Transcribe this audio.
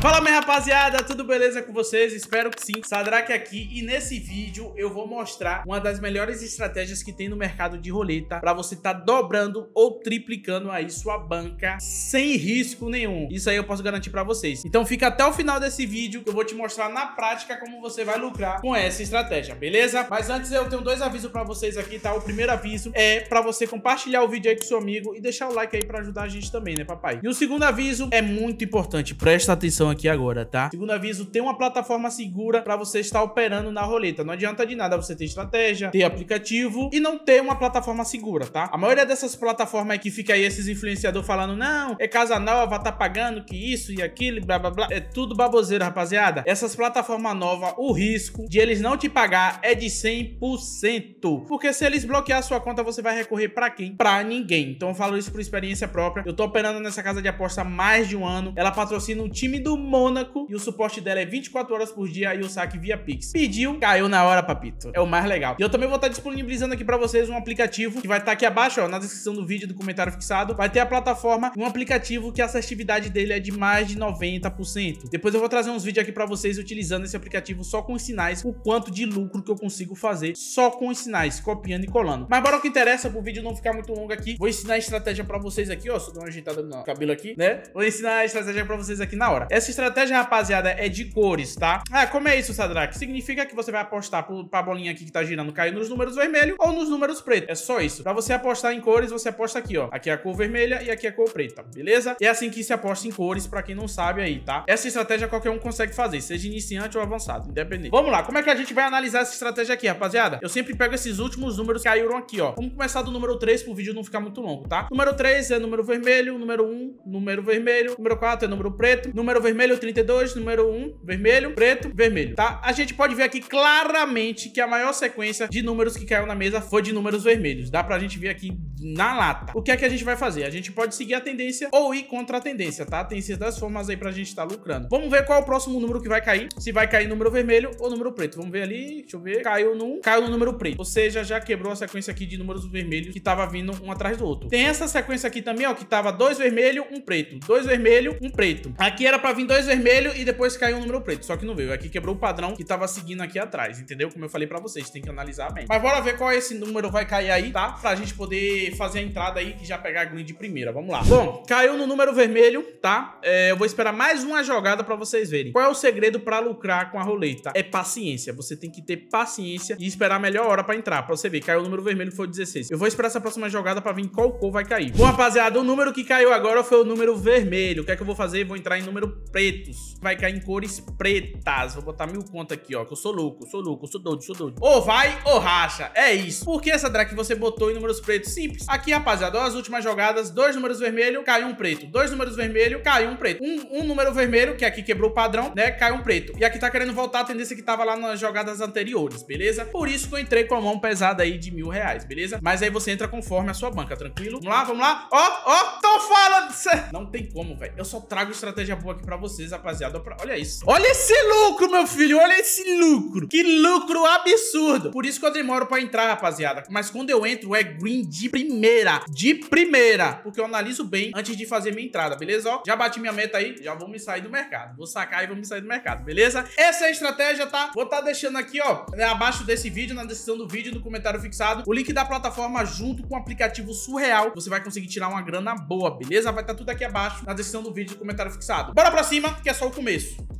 Fala minha rapaziada, tudo beleza com vocês? Espero que sim. Sadraque aqui e nesse vídeo eu vou mostrar uma das melhores estratégias que tem no mercado de roleta para você estar tá dobrando ou triplicando aí sua banca sem risco nenhum. Isso aí eu posso garantir para vocês. Então fica até o final desse vídeo que eu vou te mostrar na prática como você vai lucrar com essa estratégia, beleza? Mas antes eu tenho dois avisos para vocês aqui, tá? O primeiro aviso é para você compartilhar o vídeo aí com seu amigo e deixar o like aí para ajudar a gente também, né, papai? E o segundo aviso é muito importante, presta atenção aqui agora, tá? Segundo aviso, tem uma plataforma segura para você estar operando na roleta. Não adianta de nada você ter estratégia, ter aplicativo e não ter uma plataforma segura, tá? A maioria dessas plataformas é que fica aí esses influenciadores falando, não, é casa nova, tá pagando que isso e aquilo, blá blá blá. É tudo baboseira, rapaziada. Essas plataformas novas, o risco de eles não te pagar é de 100%. Porque se eles bloquear a sua conta, você vai recorrer para quem? Para ninguém. Então eu falo isso por experiência própria. Eu tô operando nessa casa de aposta há mais de um ano. Ela patrocina o time do Mônaco e o suporte dela é 24 horas por dia e o saque via Pix. Pediu, caiu na hora, papito. É o mais legal. E eu também vou estar disponibilizando aqui para vocês um aplicativo que vai estar aqui abaixo, ó, na descrição do vídeo, do comentário fixado. Vai ter a plataforma um aplicativo que a assertividade dele é de mais de 90%. Depois eu vou trazer uns vídeos aqui para vocês utilizando esse aplicativo só com os sinais, o quanto de lucro que eu consigo fazer só com os sinais, copiando e colando. Mas bora o que interessa, pro vídeo não ficar muito longo aqui. Vou ensinar a estratégia para vocês aqui, ó, só dar uma ajeitada no cabelo aqui, né? Vou ensinar a estratégia para vocês aqui na hora. Essa é essa estratégia, rapaziada, é de cores, tá? Ah, como é isso, Sadraque? Significa que você vai apostar pro, pra bolinha aqui que tá girando cair nos números vermelhos ou nos números pretos. É só isso. Pra você apostar em cores, você aposta aqui, ó. Aqui é a cor vermelha e aqui é a cor preta, beleza? E é assim que se aposta em cores, pra quem não sabe aí, tá? Essa estratégia qualquer um consegue fazer, seja iniciante ou avançado, independente. Vamos lá, como é que a gente vai analisar essa estratégia aqui, rapaziada? Eu sempre pego esses últimos números que caíram aqui, ó. Vamos começar do número 3 pro vídeo não ficar muito longo, tá? Número 3 é número vermelho, número 1, número vermelho, número 4 é número preto, número vermelho vermelho, 32, número 1, vermelho, preto, vermelho, tá? A gente pode ver aqui claramente que a maior sequência de números que caiu na mesa foi de números vermelhos. Dá pra gente ver aqui na lata. O que é que a gente vai fazer? A gente pode seguir a tendência ou ir contra a tendência, tá? Tem essas duas formas aí pra gente estar tá lucrando. Vamos ver qual é o próximo número que vai cair. Se vai cair número vermelho ou número preto. Vamos ver ali, deixa eu ver. Caiu no, caiu no número preto. Ou seja, já quebrou a sequência aqui de números vermelhos que tava vindo um atrás do outro. Tem essa sequência aqui também, ó, que tava dois vermelho, um preto. Dois vermelho, um preto. Aqui era pra vir dois vermelhos e depois caiu um número preto. Só que não veio. Aqui quebrou o padrão que tava seguindo aqui atrás, entendeu? Como eu falei pra vocês, tem que analisar bem. Mas bora ver qual é esse número vai cair aí, tá? Pra gente poder fazer a entrada aí que já pegar a green de primeira. Vamos lá. Bom, caiu no número vermelho, tá? É, eu vou esperar mais uma jogada pra vocês verem. Qual é o segredo pra lucrar com a roleta? É paciência. Você tem que ter paciência e esperar a melhor hora pra entrar. Pra você ver, caiu o número vermelho, foi o 16. Eu vou esperar essa próxima jogada pra ver qual cor vai cair. Bom, rapaziada, o número que caiu agora foi o número vermelho. O que é que eu vou fazer? Vou entrar em número preto pretos. Vai cair em cores pretas. Vou botar mil conto aqui, ó. Que eu sou louco, sou louco, sou doido, sou doido. Ou vai ou racha. É isso. Por que essa drag você botou em números pretos? Simples. Aqui, rapaziada, ó, as últimas jogadas. Dois números vermelhos, caiu um preto. Dois números vermelhos, caiu um preto. Um, um número vermelho, que aqui quebrou o padrão, né? Caiu um preto. E aqui tá querendo voltar a tendência que tava lá nas jogadas anteriores, beleza? Por isso que eu entrei com a mão pesada aí de mil reais, beleza? Mas aí você entra conforme a sua banca, tranquilo? Vamos lá, vamos lá. Ó, ó, tô falando. Não tem como, velho. Eu só trago estratégia boa aqui pra você vocês, rapaziada. Olha isso. Olha esse lucro, meu filho. Olha esse lucro. Que lucro absurdo. Por isso que eu demoro pra entrar, rapaziada. Mas quando eu entro, é green de primeira. De primeira. Porque eu analiso bem antes de fazer minha entrada, beleza? Ó, já bati minha meta aí. Já vou me sair do mercado. Vou sacar e vou me sair do mercado, beleza? Essa é a estratégia, tá? Vou estar tá deixando aqui, ó, né, abaixo desse vídeo, na descrição do vídeo, no comentário fixado, o link da plataforma junto com o aplicativo surreal. Você vai conseguir tirar uma grana boa, beleza? Vai estar tá tudo aqui abaixo, na descrição do vídeo, no comentário fixado. Bora pra cima! anima, que é só o começo.